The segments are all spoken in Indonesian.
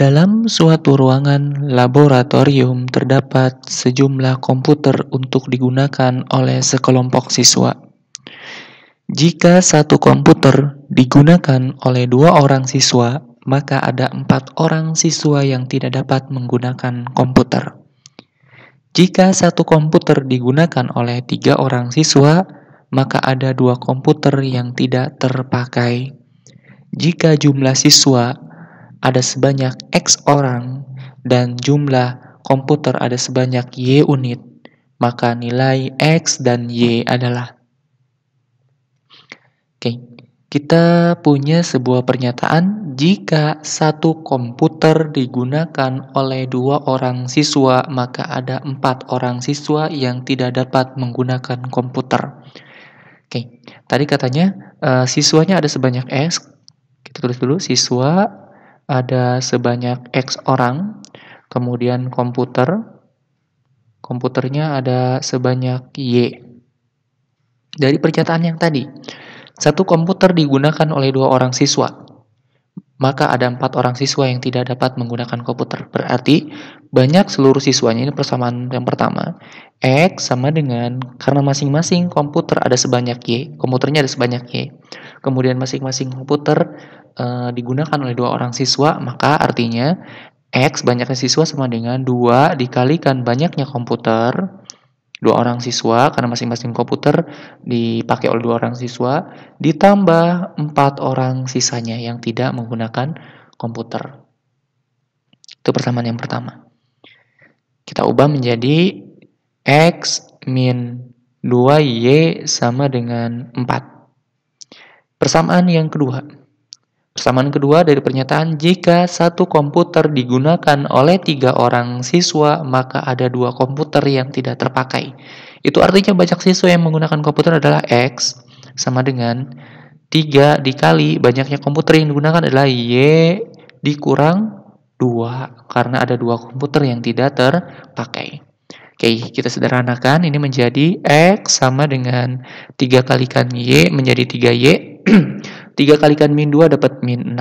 Dalam suatu ruangan laboratorium terdapat sejumlah komputer untuk digunakan oleh sekelompok siswa. Jika satu komputer digunakan oleh dua orang siswa, maka ada empat orang siswa yang tidak dapat menggunakan komputer. Jika satu komputer digunakan oleh tiga orang siswa, maka ada dua komputer yang tidak terpakai. Jika jumlah siswa ada sebanyak X orang dan jumlah komputer ada sebanyak Y unit, maka nilai X dan Y adalah Oke, kita punya sebuah pernyataan jika satu komputer digunakan oleh dua orang siswa, maka ada empat orang siswa yang tidak dapat menggunakan komputer. Oke, tadi katanya uh, siswanya ada sebanyak X. Kita tulis dulu siswa ada sebanyak X orang, kemudian komputer, komputernya ada sebanyak Y. Dari pernyataan yang tadi, satu komputer digunakan oleh dua orang siswa, maka ada empat orang siswa yang tidak dapat menggunakan komputer. Berarti banyak seluruh siswanya ini persamaan yang pertama X sama dengan karena masing-masing komputer ada sebanyak Y komputernya ada sebanyak Y kemudian masing-masing komputer e, digunakan oleh dua orang siswa maka artinya X banyaknya siswa sama dengan 2 dikalikan banyaknya komputer dua orang siswa karena masing-masing komputer dipakai oleh dua orang siswa ditambah empat orang sisanya yang tidak menggunakan komputer itu persamaan yang pertama kita ubah menjadi X min 2Y sama dengan 4. Persamaan yang kedua. Persamaan kedua dari pernyataan jika satu komputer digunakan oleh tiga orang siswa, maka ada dua komputer yang tidak terpakai. Itu artinya banyak siswa yang menggunakan komputer adalah X sama dengan 3 dikali banyaknya komputer yang digunakan adalah Y dikurang dua karena ada dua komputer yang tidak terpakai. Oke, kita sederhanakan ini menjadi X sama dengan tiga kalikan Y menjadi 3Y. 3 kalikan min 2 dapat min 6.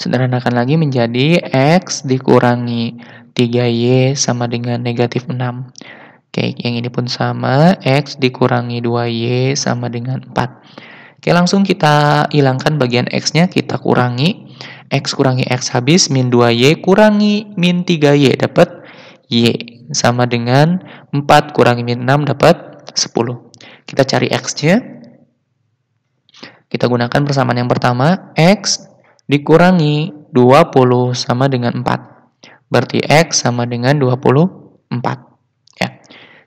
Sederhanakan lagi menjadi X dikurangi 3Y sama dengan negatif 6. Oke, yang ini pun sama. X dikurangi 2Y sama dengan 4. Oke, langsung kita hilangkan bagian X-nya, kita kurangi. X kurangi X habis, min 2Y kurangi min 3Y dapat Y. Sama dengan 4 kurangi min 6 dapat 10. Kita cari X-nya. Kita gunakan persamaan yang pertama, X dikurangi 20 sama dengan 4. Berarti X sama dengan 24. Ya.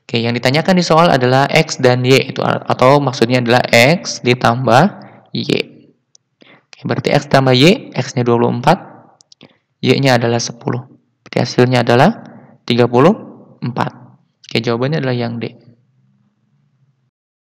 Oke, yang ditanyakan di soal adalah X dan Y itu atau maksudnya adalah X ditambah Y. Berarti X tambah Y, X-nya 24, Y-nya adalah 10. Berarti hasilnya adalah 34. Oke, jawabannya adalah yang D.